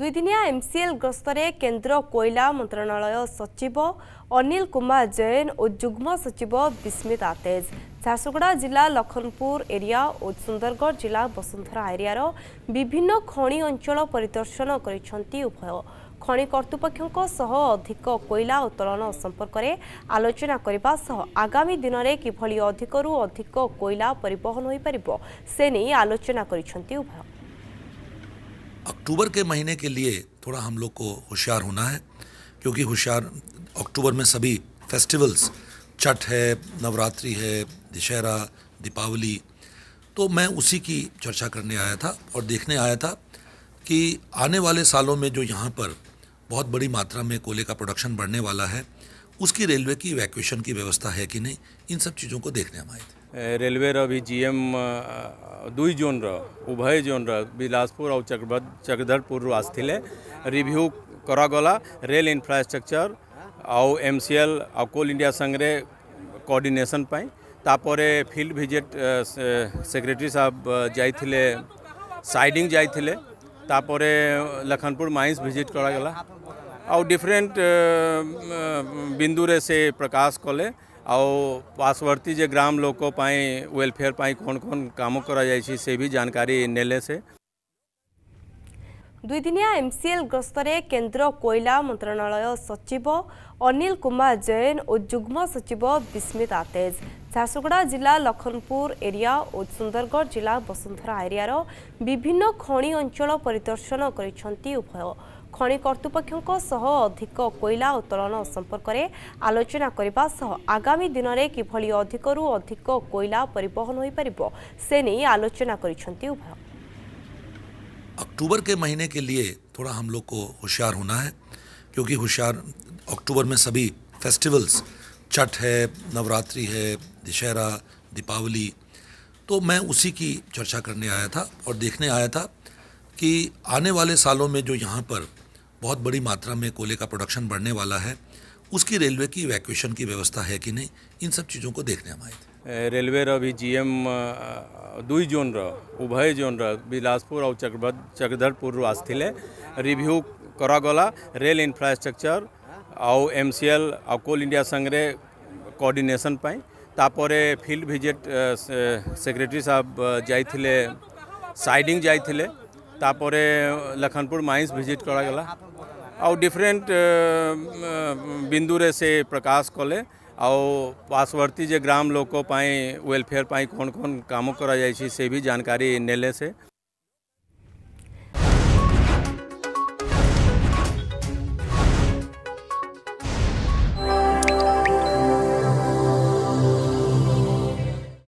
ଦୁଇଦିନିଆ ଏମ୍ସିଏଲ୍ ଗସ୍ତରେ କେନ୍ଦ୍ର କୋଇଲା ମନ୍ତ୍ରଣାଳୟ ସଚିବ ଅନିଲ କୁମାର ଜୈନ ଓ ଯୁଗ୍ମ ସଚିବ ବିସ୍ମିତା ତେଜ ଝାରସୁଗୁଡ଼ା ଜିଲ୍ଲା ଲକ୍ଷ୍ମପୁର ଏରିଆ ଓ ସୁନ୍ଦରଗଡ଼ ଜିଲ୍ଲା ବସୁନ୍ଧରା ଏରିଆର ବିଭିନ୍ନ ଖଣି ଅଞ୍ଚଳ ପରିଦର୍ଶନ କରିଛନ୍ତି ଉଭୟ ଖଣି କର୍ତ୍ତୃପକ୍ଷଙ୍କ ସହ ଅଧିକ କୋଇଲା ଉତ୍ତୋଳନ ସମ୍ପର୍କରେ ଆଲୋଚନା କରିବା ସହ ଆଗାମୀ ଦିନରେ କିଭଳି ଅଧିକରୁ ଅଧିକ କୋଇଲା ପରିବହନ ହୋଇପାରିବ ସେ ନେଇ ଆଲୋଚନା କରିଛନ୍ତି ଉଭୟ अक्टूबर के महीने के लिए थोड़ा हम लोग को होशियार होना है क्योंकि होशियार अक्टूबर में सभी फेस्टिवल्स छठ है नवरात्रि है दशहरा दीपावली तो मैं उसी की चर्चा करने आया था और देखने आया था कि आने वाले सालों में जो यहाँ पर बहुत बड़ी मात्रा में कोयले का प्रोडक्शन बढ़ने वाला है उसकी रेलवे की इवैक्यूएशन की व्यवस्था है कि नहीं इन सब चीज़ों को देखने हम आए थे रेलवे भी जीएम दुई जोन र उभय जोन र बिलासपुर और चक्रधरपुर आसते रिव्यू करागला रेल इनफ्रास्ट्रक्चर आउ एम सी एल आउ कोल इंडिया संगे पाई तापर फिल्ड भिजिट सेक्रेटरी साहब जाइए साइडिंग जाइए तापर लखनपुर माइन्स भिजिट करागला आउ डिफरेंट बिंदु रे से प्रकाश कले जे ग्राम करा केन्द्र कोइला मन्त्रालय सचिव अनल कुमार जैन ओ जुम सचिवित आतेज झारसुगुडा जिल्ला लखनपुर एरिया सुन्दरगढ जिल्ला बसुन्धरा एरिया विभिन्न खणी अञ्चल परिदर्शन गरि ଖଣି କର୍ତ୍ତୃପକ୍ଷଙ୍କ ସହ ଅଧିକ କୋଇଲା ଉତ୍ତୋଳନ ସମ୍ପର୍କରେ ଆଲୋଚନା କରିବା ସହ ଆଗାମୀ ଦିନରେ କିଭଳି ଅଧିକରୁ ଅଧିକ କୋଇଲା ପରିବହନ ହୋଇପାରିବ ସେ ନେଇ ଆଲୋଚନା କରିଛନ୍ତି अक्टूबर के महीने के लिए थोड़ा हम लोग को होशियार होना है क्योंकि होशियार अक्टूबर में सभी फेस्टिवल्स छठ है नवरात्रि है दशहरा दीपावली तो मैं उसी की चर्चा करने आया था और देखने आया था कि आने वाले सालों में जो यहाँ पर बहुत बड़ी मात्रा में कोयले का प्रोडक्शन बढ़ने वाला है उसकी रेलवे की इवैक्यूएशन की व्यवस्था है कि नहीं इन सब चीज़ों को देखने हम आए थे रेलवे भी एम दुई जोन उभय जोन बिलासपुर और चकधरपुर चक्रधरपुर आसते रिव्यू करागला रेल इनफ्रास्ट्रक्चर आउ एम सी एल और कोल इंडिया संगे पाई तापर फिल्ड भिजिट सेक्रेटरी साहब जाइए साइडिंग जाइए तापर लखनपुर माइंस भिजिट कर आउ बिंदु से प्रकाश कले आउ पासवर्ती ग्राम लोकपाई वेलफेयर पर कौन कौन काम कर जानकारी नेले से